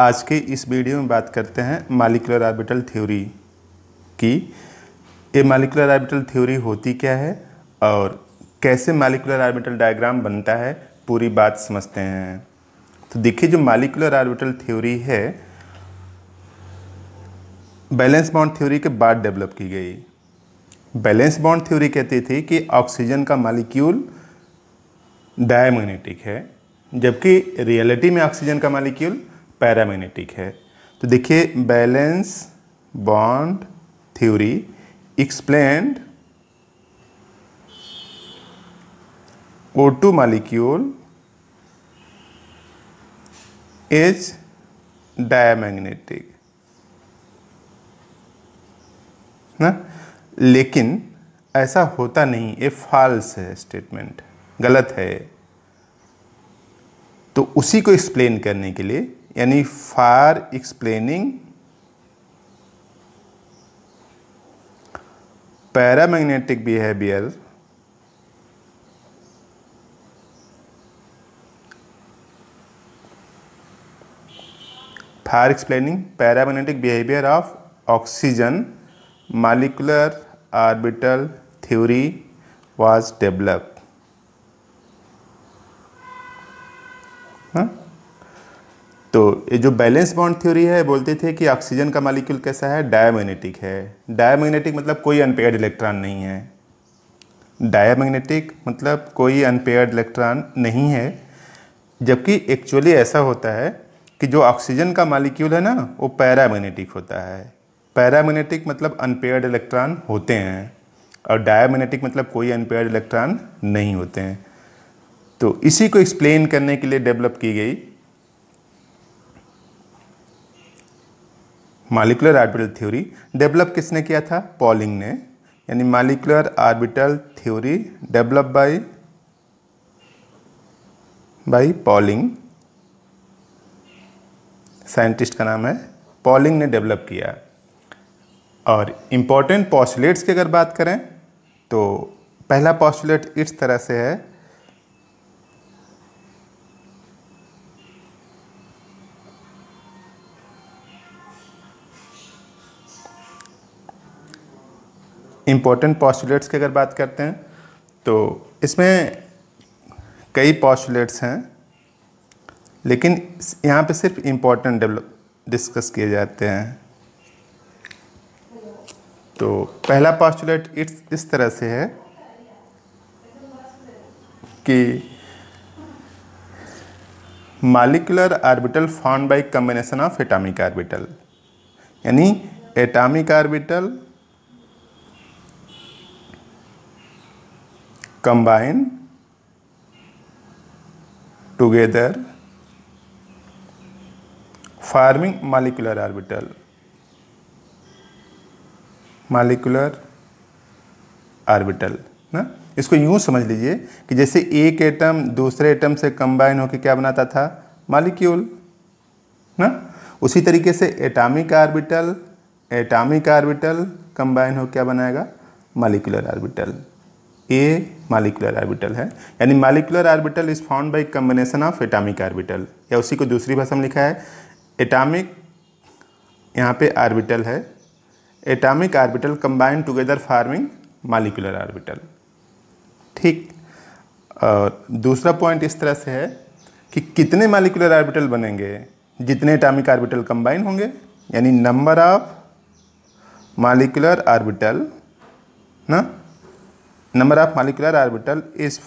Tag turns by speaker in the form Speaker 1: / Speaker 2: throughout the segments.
Speaker 1: आज के इस वीडियो में बात करते हैं मालिकुलर ऑर्बिटल थ्योरी की ये मालिकुलर ऑर्बिटल थ्योरी होती क्या है और कैसे मालिकुलर ऑर्बिटल डायग्राम बनता है पूरी बात समझते हैं तो देखिए जो मालिकुलर ऑर्बिटल थ्योरी है बैलेंस बॉन्ड थ्योरी के बाद डेवलप की गई बैलेंस बॉन्ड थ्योरी कहती थी कि ऑक्सीजन का मालिक्यूल डायमैग्नेटिक है जबकि रियलिटी में ऑक्सीजन का मालिक्यूल पैरामैग्नेटिक है तो देखिए valence bond theory explained O two molecule is diamagnetic ना लेकिन ऐसा होता नहीं ये फॉल्स है स्टेटमेंट गलत है तो उसी को एक्सप्लेन करने के लिए यानी for explaining paramagnetic behaviour for explaining paramagnetic behaviour of oxygen molecular orbital theory was develop ये जो बैलेंस बॉन्ड थ्योरी है बोलते थे कि ऑक्सीजन का मालिक्यूल कैसा है डायमैग्नेटिक है डायमैग्नेटिक मतलब कोई अनपेयर्ड इलेक्ट्रॉन नहीं है डायमैग्नेटिक मतलब कोई अनपेयर्ड इलेक्ट्रॉन नहीं है जबकि एक्चुअली ऐसा होता है कि जो ऑक्सीजन का मालिक्यूल है ना वो पैरामैग्नेटिक होता है पैरामैग्नेटिक मतलब अनपेयर्ड इलेक्ट्रॉन होते हैं और डायमैग्नेटिक मतलब कोई अनपेयर्ड इलेक्ट्रॉन नहीं होते हैं तो इसी को एक्सप्लेन करने के लिए डेवलप की गई मालिकुलर आर्बिटल थ्योरी डेवलप किसने किया था पॉलिंग ने यानी molecular orbital theory develop by by Pauling scientist का नाम है पॉलिंग ने डेवलप किया और इम्पॉर्टेंट पॉस्टुलेट्स की अगर बात करें तो पहला पॉस्टुलेट इस तरह से है इम्पोर्टेंट पॉस्टुलेट्स की अगर बात करते हैं तो इसमें कई पॉस्टुलेट्स हैं लेकिन यहाँ पे सिर्फ इम्पोर्टेंट डेवलप डिस्कस किए जाते हैं तो पहला पॉस्टुलेट इट्स इस तरह से है कि molecular orbital form by combination of atomic orbital यानी atomic orbital combine together forming molecular orbital molecular orbital ना इसको यूं समझ लीजिए कि जैसे एक एटम दूसरे एटम से कंबाइन होकर क्या बनाता था मालिक्यूल ना उसी तरीके से atomic orbital atomic orbital combine हो क्या बनाएगा molecular orbital a molecular orbital है यानी molecular orbital is found by combination of atomic orbital या उसी को दूसरी भाषा में लिखा है एटामिक यहाँ पे आर्बिटल है atomic orbital combined together forming molecular orbital ठीक और दूसरा पॉइंट इस तरह से है कि कितने मालिकुलर आर्बिटल बनेंगे जितने एटामिक आर्बिटल कंबाइन होंगे यानी नंबर ऑफ मालिकुलर आर्बिटल ना number of molecular orbital is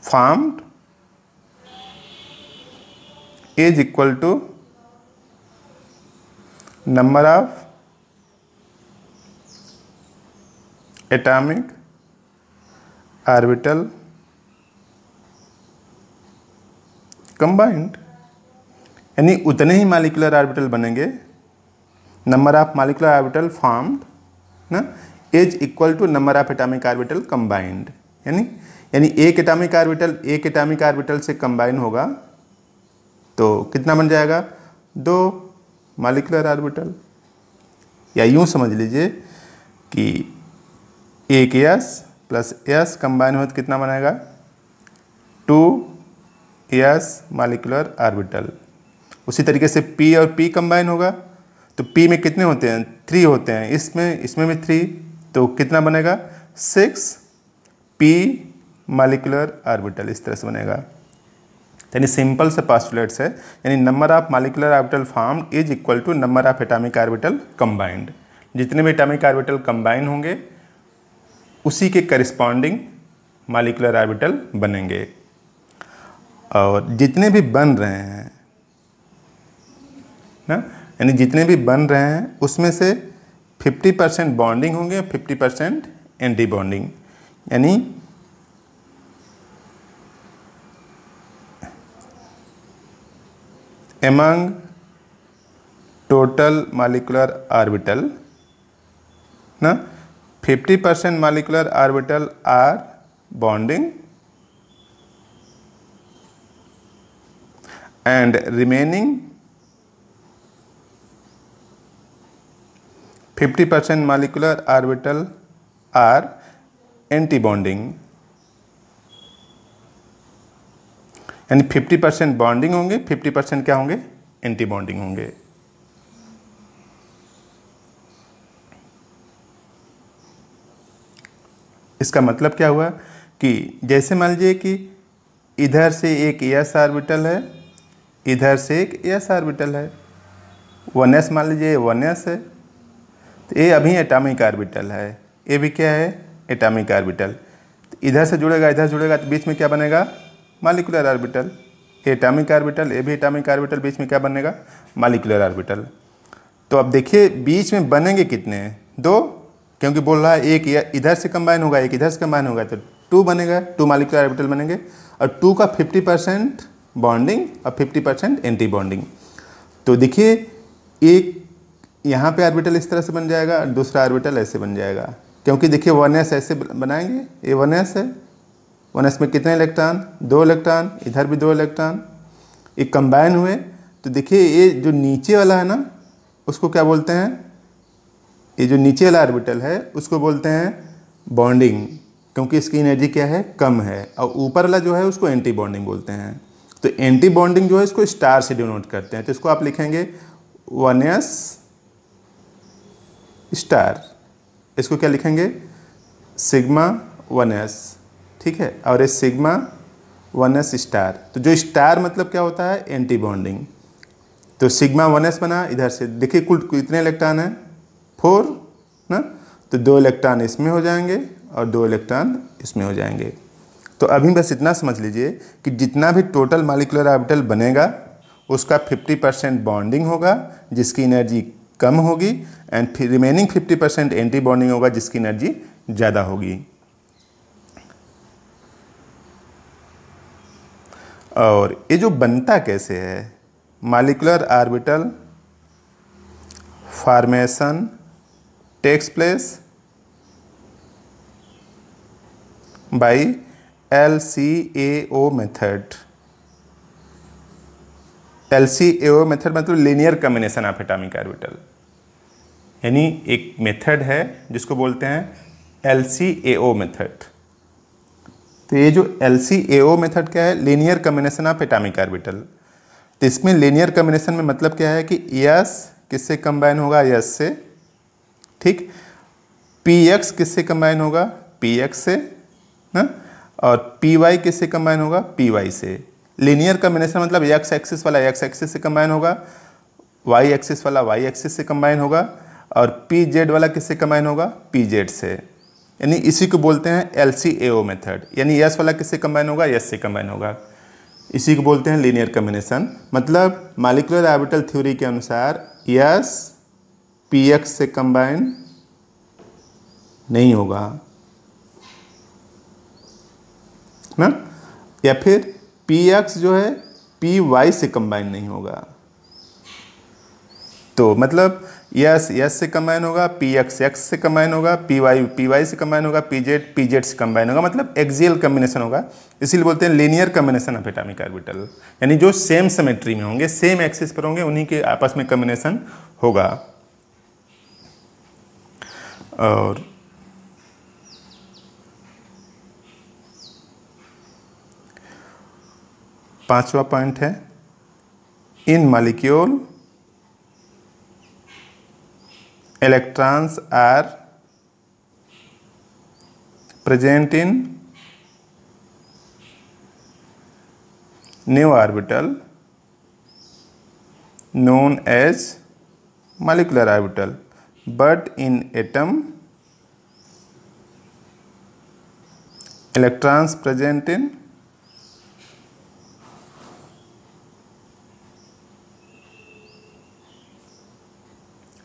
Speaker 1: formed is equal to number of atomic orbital combined यानी उतने ही मालिकुलर आर्बिटल बनेंगे number of molecular orbital formed ना is equal to number of atomic orbital combined यानी यानी एक atomic orbital एक atomic orbital से कंबाइन होगा तो कितना बन जाएगा दो मालिकुलर आर्बिटल या यूं समझ लीजिए कि एक एस प्लस एस कंबाइन हो तो कितना बनाएगा टू एस मालिकुलर आर्बिटल उसी तरीके से पी और पी कंबाइन होगा तो पी में कितने होते हैं थ्री होते हैं इसमें इसमें भी थ्री तो कितना बनेगा सिक्स पी मालिकुलर आर्बिटल इस तरह से बनेगा यानी सिंपल से पास्टुलेट्स है यानी number of molecular orbital form is equal to number of atomic orbital combined जितने भी एटामिक आर्बिटल कंबाइन होंगे उसी के करिस्पॉन्डिंग मालिकुलर आर्बिटल बनेंगे और जितने भी बन रहे हैं ना यानी जितने भी बन रहे हैं उसमें से 50 परसेंट बॉन्डिंग होंगे 50 परसेंट एंटी बॉन्डिंग यानी एमंग टोटल मालिकुलर आर्बिटल ना 50 percent molecular orbital are bonding and remaining fifty percent molecular orbital are antibonding यानी फिफ्टी परसेंट बॉन्डिंग होंगे फिफ्टी परसेंट क्या होंगे एंटी बॉन्डिंग होंगे इसका मतलब क्या हुआ कि जैसे मान लीजिए कि इधर से एक एस आर्बिटल है इधर से एक एस आर्बिटल है वन एस मान लीजिए वन एस है तो ये अभी एटामिक आर्बिटल है ये भी क्या है एटामिक आर्बिटल तो इधर से जुड़ेगा इधर जुड़ेगा तो बीच में क्या बनेगा molecular orbital atomic orbital A भी एटामिक आर्बिटल बीच में क्या बनेगा मालिकुलर आर्बिटल तो अब देखिए बीच में बनेंगे कितने दो क्योंकि बोल रहा है एक इधर से कंबाइन होगा एक इधर से कंबाइन होगा तो टू बनेगा टू मालिकुलर आर्बिटल बनेंगे और टू का फिफ्टी परसेंट बॉन्डिंग और फिफ्टी परसेंट एंटी बॉन्डिंग तो देखिए एक यहाँ पे आर्बिटल इस तरह से बन जाएगा दूसरा आर्बिटल ऐसे बन जाएगा क्योंकि देखिए वन एस ऐसे बनाएंगे ये वन एस है वन एस में कितने इलेक्ट्रॉन दो इलेक्ट्रॉन इधर भी दो इलेक्ट्रॉन ये कंबाइन हुए तो देखिए ये जो नीचे वाला है ना उसको क्या बोलते हैं ये जो नीचे वाला आर्बिटल है उसको बोलते हैं बॉन्डिंग क्योंकि इसकी एनर्जी क्या है कम है और ऊपर वाला जो है उसको एंटी बॉन्डिंग बोलते हैं तो एंटी बॉन्डिंग जो है इसको स्टार से डिनोट करते हैं तो इसको आप लिखेंगे वन एस स्टार इसको क्या लिखेंगे सिग्मा वन एस ठीक है और ये सिग्मा वन एस स्टार तो जो स्टार मतलब क्या होता है एंटी बॉन्डिंग तो सिग्मा वन एस बना इधर से देखिए कुल कितने इलेक्ट्रॉन हैं फोर ना तो दो इलेक्ट्रॉन इसमें हो जाएंगे और दो इलेक्ट्रॉन इसमें हो जाएंगे तो अभी बस इतना समझ लीजिए कि जितना भी टोटल मालिकुलर ऑर्बिटल बनेगा उसका 50 परसेंट बॉन्डिंग होगा जिसकी एनर्जी कम होगी एंड फिर रिमेनिंग 50 परसेंट एंटी बॉन्डिंग होगा जिसकी एनर्जी ज़्यादा होगी और ये जो बनता कैसे है molecular orbital formation takes place by L C A O method L C A O method मतलब linear combination of atomic orbital यानी एक मेथड है जिसको बोलते हैं L C A O method तो ये जो L C A O method क्या है linear combination of atomic orbital तो इसमें लीनियर कम्बिनेशन में मतलब क्या है कि यस किससे कंबाइन होगा यस से ठीक पी एक्स किससे कंबाइन होगा पी एक्स से ना और पी वाई किससे कंबाइन होगा पी वाई से लीनियर कम्बिनेशन मतलब एक्स एक्सिस वाला एक्स एक्सिस से कंबाइन होगा वाई एक्सिस वाला वाई एक्सिस से कंबाइन होगा और पी जेड वाला किससे कंबाइन होगा पी जेड से यानी इसी को बोलते हैं L C A O method यानी यस वाला किससे कंबाइन होगा यस से कंबाइन होगा इसी को बोलते हैं लीनियर कम्बिनेशन मतलब मालिकुलर ऑर्बिटल थ्योरी के अनुसार यस पी एक्स से कंबाइन नहीं होगा ना या फिर पी एक्स जो है पी वाई से कंबाइन नहीं होगा तो मतलब यस यस से कंबाइन होगा पी एक्स एक्स से कंबाइन होगा पी वाई पी वाई से कंबाइन होगा पी जेड पी जेड से कंबाइन होगा मतलब एक्जियल कम्बिनेशन होगा इसीलिए बोलते हैं linear combination of atomic orbital यानी जो सेम सिमेट्री में होंगे सेम एक्सिस पर होंगे उन्हीं के आपस में कम्बिनेशन होगा और पांचवा पॉइंट है in molecule electrons are present in new orbital known as molecular orbital but in atom electrons present in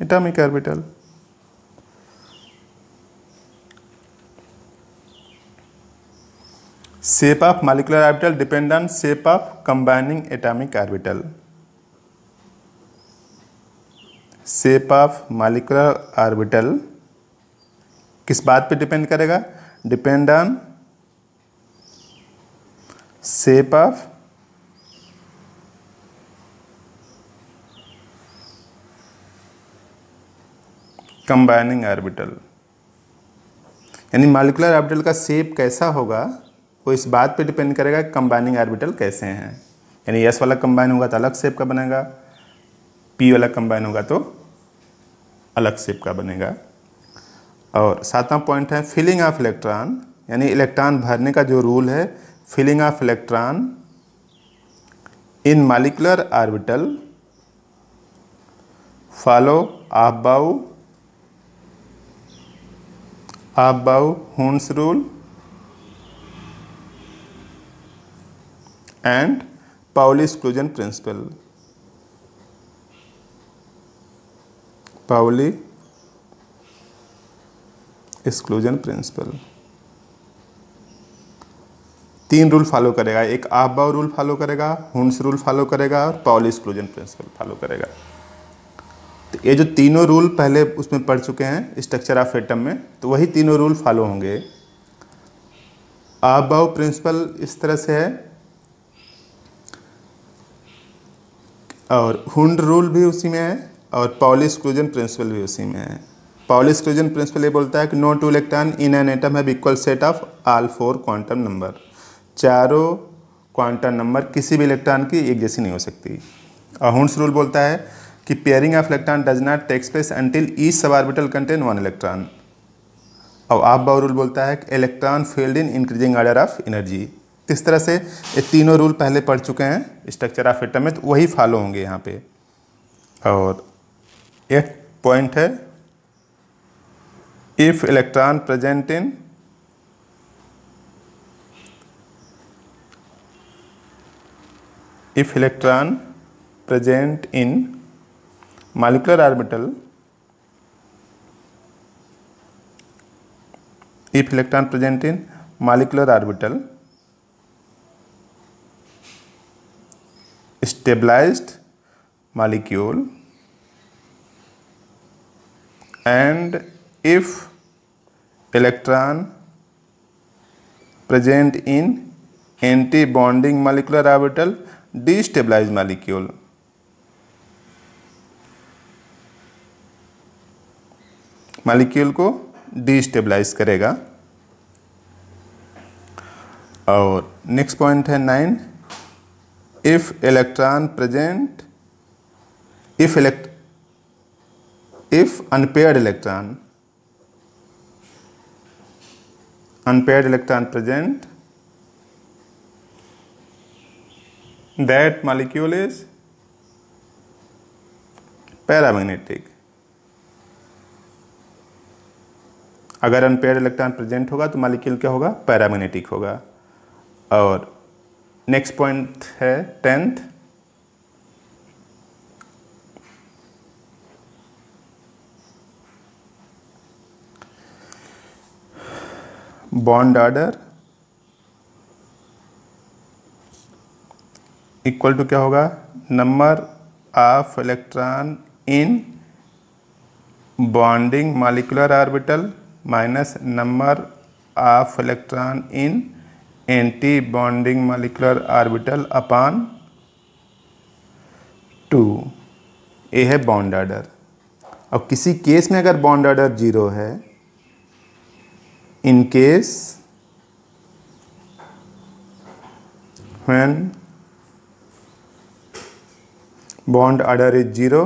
Speaker 1: atomic orbital shape of molecular orbital depend on shape of combining atomic orbital shape of molecular orbital किस बात पे depend करेगा depend on shape of combining orbital यानी molecular orbital का shape कैसा होगा वो इस बात पे डिपेंड करेगा कंबाइनिंग ऑर्बिटल कैसे हैं यानी एस वाला कंबाइन होगा तो अलग सेप का बनेगा पी वाला कंबाइन होगा तो अलग सेप का बनेगा और सातवां पॉइंट है फिलिंग ऑफ इलेक्ट्रॉन यानी इलेक्ट्रॉन भरने का जो रूल है filling of electron in molecular orbital follow of Aufbau Hund's rule and Pauli exclusion principle Pauli exclusion principle तीन रूल फॉलो करेगा एक बाउ रूल फॉलो करेगा हुंस रूल फॉलो करेगा और पाउल एक्सक्लूजन प्रिंसिपल फॉलो करेगा तो ये जो तीनों रूल पहले उसमें पढ़ चुके हैं स्ट्रक्चर ऑफ एटम में तो वही तीनों रूल फॉलो होंगे आबाव प्रिंसिपल इस तरह से है और हुंड रूल भी उसी में है और पॉलिस क्लूजन प्रिंसिपल भी उसी में है पॉलिस क्लूजन प्रिंसिपल ये बोलता है कि no two electron in an atom have equal set of all four quantum number चारों क्वांटम नंबर किसी भी इलेक्ट्रॉन की एक जैसी नहीं हो सकती और हुंड्स रूल बोलता है कि pairing of electron does not take space until each sub orbital contain one electron और आप बाव रूल बोलता है कि electron filled in increasing order of energy इस तरह से ये तीनों रूल पहले पढ़ चुके हैं स्ट्रक्चर ऑफ एटम में तो वही फॉलो होंगे यहाँ पे और एक पॉइंट है if electron present in if electron present in molecular orbital if electron present in molecular orbital stabilized molecule and if electron present in anti bonding molecular orbital destabilized molecule molecule को destabilize करेगा और next point है nine if electron present if elect if unpaired electron unpaired electron present that molecule is paramagnetic अगर unpair electron present होगा तो molecule क्या होगा paramagnetic होगा और नेक्स्ट पॉइंट है tenth bond order equal to क्या होगा number of electron in bonding molecular orbital minus number of electron in antibonding molecular orbital upon two ये है बॉन्ड ऑर्डर और किसी केस में अगर बॉन्ड ऑर्डर जीरो है in case when bond order is zero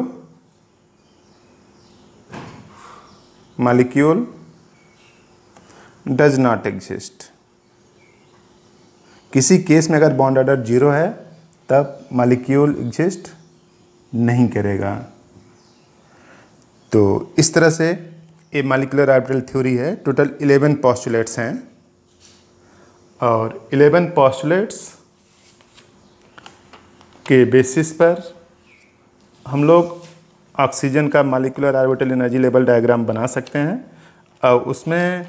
Speaker 1: molecule does not exist किसी case में अगर बॉन्ड ऑर्डर जीरो है तब मालिक्यूल एग्जिस्ट नहीं करेगा तो इस तरह से ये मालिकुलर आर्बिटल थ्योरी है टोटल इलेवन पॉस्टुलेट्स हैं और इलेवन पॉस्टुलेट्स के बेसिस पर हम लोग ऑक्सीजन का molecular orbital energy level diagram बना सकते हैं और उसमें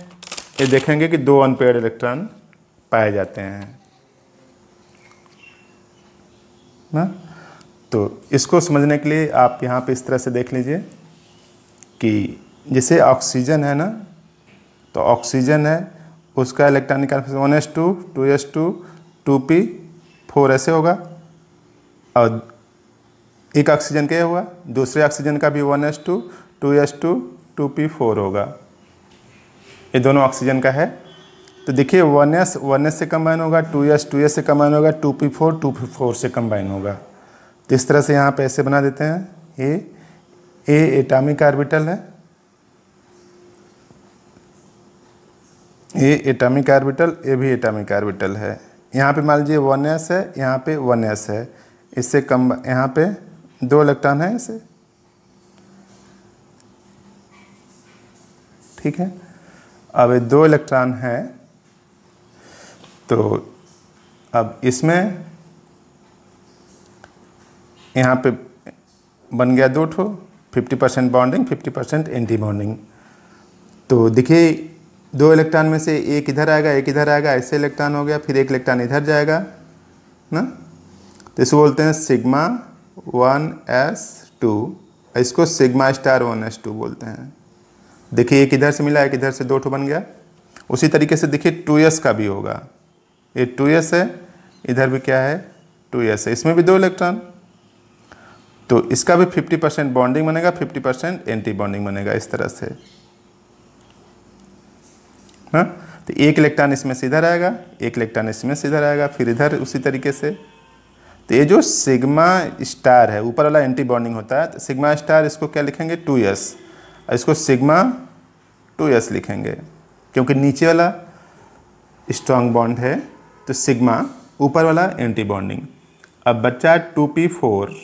Speaker 1: ये देखेंगे कि दो अनपेड इलेक्ट्रॉन पाए जाते हैं ना तो इसको समझने के लिए आप यहाँ पे इस तरह से देख लीजिए कि जैसे ऑक्सीजन है ना तो ऑक्सीजन है उसका इलेक्ट्रॉन निकाल one S two two S two two P four ऐसे होगा और एक ऑक्सीजन क्या हुआ दूसरे ऑक्सीजन का भी one S two two S two two P four होगा ये दोनों ऑक्सीजन का है तो देखिए वन एस वन एस से कंबाइन होगा टू एस टू एस से कम्बाइन होगा two P four two P four से कंबाइन होगा तो इस तरह से यहाँ पे ऐसे बना देते हैं ये ए एटामिक आर्बिटल है ए एटामिक आर्बिटल ए भी एटामिक आर्बिटल है यहाँ पे मान लीजिए वन एस है यहाँ पे वन एस है इससे कम यहाँ पे दो इलेक्ट्रॉन है इसे ठीक है अब ये दो इलेक्ट्रॉन है तो अब इसमें यहाँ पे बन गया दो ठो fifty percent bonding fifty percent antibonding तो देखिए दो इलेक्ट्रॉन में से एक इधर आएगा एक इधर आएगा ऐसे इलेक्ट्रॉन हो गया फिर एक इलेक्ट्रॉन इधर जाएगा ना तो इसको बोलते हैं सिग्मा वन एस टू इसको sigma star one S two बोलते हैं देखिए एक इधर से मिला एक इधर से दो ठो बन गया उसी तरीके से देखिए टू एस का भी होगा ये टू एस है इधर भी क्या है टू एस है इसमें भी दो इलेक्ट्रॉन तो इसका भी 50 परसेंट बॉन्डिंग बनेगा 50 परसेंट एंटी बॉन्डिंग बनेगा इस तरह से हा? तो एक इलेक्ट्रॉन इसमें सीधा आएगा एक इलेक्ट्रॉन इसमें सीधा आएगा फिर इधर उसी तरीके से तो ये जो सिग्मा स्टार है ऊपर वाला एंटी बॉन्डिंग होता है तो सिग्मा स्टार इसको क्या लिखेंगे टू एस इसको सिग्मा टू एस लिखेंगे क्योंकि नीचे वाला स्ट्रांग बॉन्ड है तो सिग्मा ऊपर वाला एंटी बॉन्डिंग अब बच्चा टू पी फोर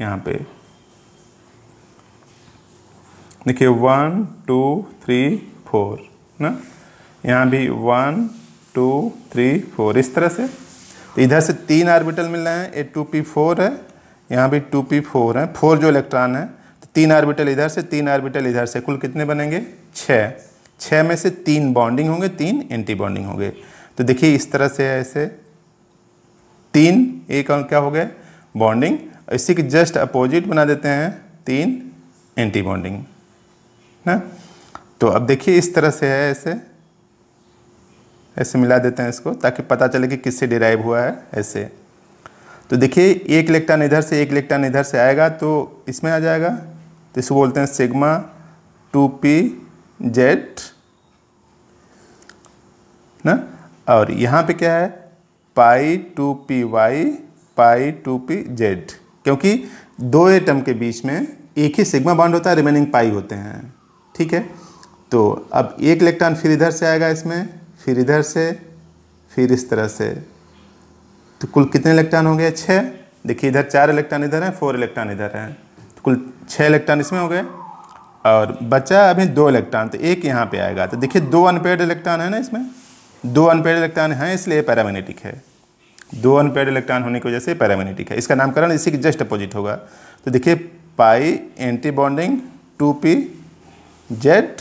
Speaker 1: यहाँ पे देखिए वन टू थ्री फोर ना यहाँ भी वन टू थ्री फोर इस तरह से तो इधर से तीन आर्बिटल मिल रहे हैं ए टू पी फोर है यहाँ भी टू पी फोर है फोर जो इलेक्ट्रॉन है तो तीन आर्बिटल इधर से तीन आर्बिटल इधर से कुल कितने बनेंगे छः छः में से तीन बॉन्डिंग होंगे तीन एंटी बॉन्डिंग होंगे तो देखिए इस तरह से है ऐसे तीन एक और क्या हो गए बॉन्डिंग इसी के जस्ट अपोजिट बना देते हैं तीन एंटी बॉन्डिंग है तो अब देखिए इस तरह से है ऐसे ऐसे मिला देते हैं इसको ताकि पता चले कि किससे डिराइव हुआ है ऐसे तो देखिए एक इलेक्ट्रॉन इधर से एक इलेक्ट्रॉन इधर से आएगा तो इसमें आ जाएगा तो इसको बोलते हैं सिग्मा टू पी जेट ना और यहाँ पे क्या है pi two P Y pi two P Z क्योंकि दो एटम के बीच में एक ही सिग्मा बाउंड होता है रिमेनिंग पाई होते हैं ठीक है तो अब एक इलेक्ट्रॉन फिर इधर से आएगा इसमें फिर इधर से फिर इस तरह से तो कुल कितने इलेक्ट्रॉन हो गए छः देखिए इधर चार इलेक्ट्रॉन इधर हैं फोर इलेक्ट्रॉन इधर हैं तो कुल छः इलेक्ट्रॉन इसमें हो गए और बचा अभी दो इलेक्ट्रॉन तो एक यहाँ पे आएगा तो देखिए दो अनपेड इलेक्ट्रॉन है ना इसमें दो अनपेड इलेक्ट्रॉन हैं इसलिए पैरामैग्नेटिक है दो अनपेड इलेक्ट्रॉन होने की वजह से पैरामैग्नेटिक है इसका नामकरण इसी के जस्ट अपोजिट होगा तो देखिए pi antibonding two P Z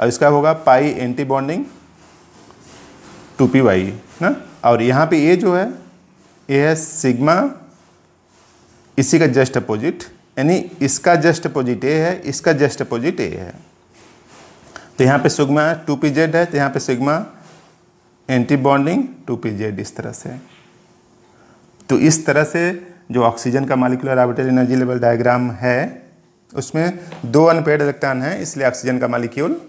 Speaker 1: और इसका होगा pi antibonding two P Y ना और यहाँ पर ए जो है ए है सिग्मा इसी का जस्ट अपोजिट यानी इसका जस्ट अपोजिट ए है इसका जस्ट अपोजिट ए है तो यहाँ पे सुगमा टू पी जेड है तो यहाँ पे sigma antibonding two P Z इस तरह से तो इस तरह से जो ऑक्सीजन का molecular orbital energy level diagram है उसमें दो अनपेड इलेक्ट्रॉन है इसलिए ऑक्सीजन का मालिक्यूल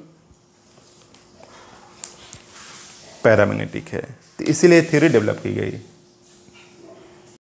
Speaker 1: पैरामैग्नेटिक है तो इसीलिए थ्योरी डेवलप की गई